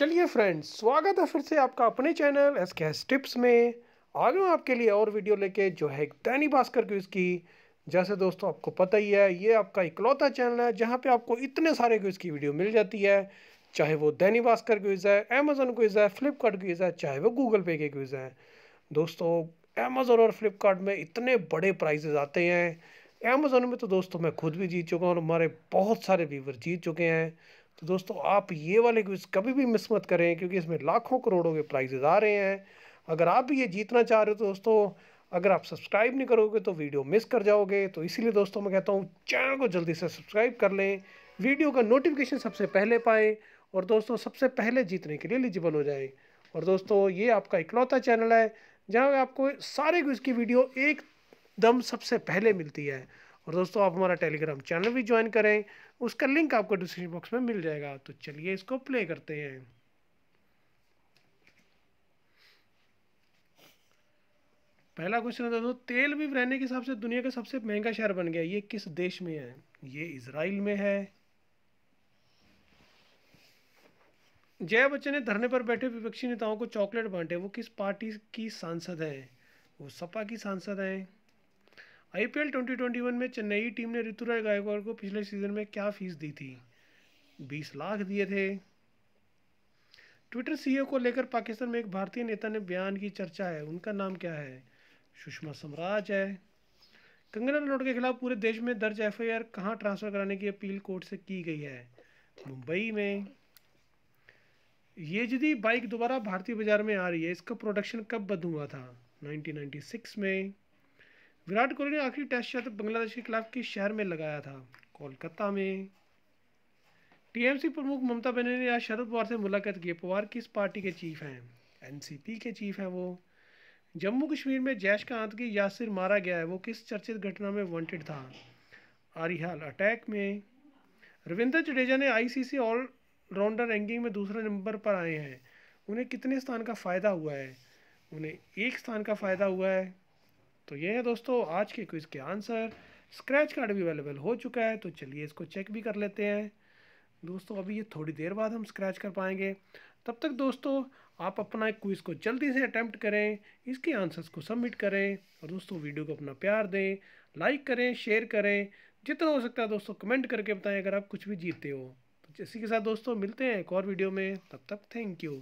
चलिए फ्रेंड्स स्वागत है फिर से आपका अपने channel S K S tips में आ मैं आपके लिए और वीडियो लेके जो है एक दैनी भास्कर क्विज की जैसे दोस्तों आपको पता ही है ये आपका इकलौता चैनल है जहाँ पे आपको इतने सारे क्विज़ की वीडियो मिल जाती है चाहे वो दैनी भास्कर क्विज़ है अमेजोन क्विज़ है फ्लिपकार्ट क्विज़ है चाहे वो गूगल पे के क्विज़ हैं दोस्तों अमेजोन और फ्लिपकार्ट में इतने बड़े प्राइजेज आते हैं अमेजोन में तो दोस्तों मैं खुद भी जीत चुका हूँ और हमारे बहुत सारे व्यूवर जीत चुके हैं तो दोस्तों आप ये वाले क्विज कभी भी मिस मत करें क्योंकि इसमें लाखों करोड़ों के प्राइजेज आ रहे हैं अगर आप भी ये जीतना चाह रहे हो तो दोस्तों अगर आप सब्सक्राइब नहीं करोगे तो वीडियो मिस कर जाओगे तो इसीलिए दोस्तों मैं कहता हूँ चैनल को जल्दी से सब्सक्राइब कर लें वीडियो का नोटिफिकेशन सबसे पहले पाएँ और दोस्तों सबसे पहले जीतने के लिए एलिजिबल हो जाएँ और दोस्तों ये आपका इकलौता चैनल है जहाँ आपको सारे क्विज की वीडियो एकदम सबसे पहले मिलती है और दोस्तों आप हमारा टेलीग्राम चैनल भी ज्वाइन करें उसका लिंक आपको डिस्क्रिप्शन बॉक्स में मिल जाएगा तो चलिए इसको प्ले करते हैं पहला क्वेश्चन है दोस्तों तेल भी रहने के हिसाब से दुनिया का सबसे महंगा शहर बन गया ये किस देश में है ये इसराइल में है जया बच्चन ने धरने पर बैठे विपक्षी नेताओं को चॉकलेट बांटे वो किस पार्टी की सांसद हैं वो सपा की सांसद हैं आईपीएल वन में चेन्नई टीम ने ऋतुराज गायकवाड़ को पिछले सीजन में क्या फीस दी थी बीस लाख दिए थे ट्विटर सीईओ को लेकर पाकिस्तान में एक भारतीय नेता ने बयान की चर्चा है उनका नाम क्या है सुषमा स्वराज है कंगना रनौट के खिलाफ पूरे देश में दर्ज एफ आई आर कहाँ ट्रांसफ़र कराने की अपील कोर्ट से की गई है मुंबई में ये यदि बाइक दोबारा भारतीय बाजार में आ रही है इसका प्रोडक्शन कब बंद हुआ था 1996 में विराट कोहली ने आखिरी टेस्ट शतक बांग्लादेश के खिलाफ किस शहर में लगाया था कोलकाता में टीएमसी प्रमुख ममता बनर्जी ने आज शरद पवार से मुलाकात की पवार किस पार्टी के चीफ हैं एनसीपी के चीफ हैं वो जम्मू कश्मीर में जैश का आतंकी यासिर मारा गया है वो किस चर्चित घटना में वांटेड था आरिहाल अटैक में रविंद्र जडेजा ने आईसीसी ऑलराउंडर रैंकिंग में दूसरे नंबर पर आए हैं उन्हें कितने स्थान का फ़ायदा हुआ है उन्हें एक स्थान का फ़ायदा हुआ है तो ये है दोस्तों आज के क्विज़ के आंसर स्क्रैच कार्ड भी अवेलेबल हो चुका है तो चलिए इसको चेक भी कर लेते हैं दोस्तों अभी ये थोड़ी देर बाद हम स्क्रैच कर पाएंगे तब तक दोस्तों आप अपना क्विज़ को जल्दी से अटैम्प्ट करें इसके आंसर्स को सबमिट करें और दोस्तों वीडियो को अपना प्यार दें लाइक करें शेयर करें जितना हो सकता है दोस्तों कमेंट करके बताएं अगर आप कुछ भी जीतते हो तो इसी के साथ दोस्तों मिलते हैं एक और वीडियो में तब तक थैंक यू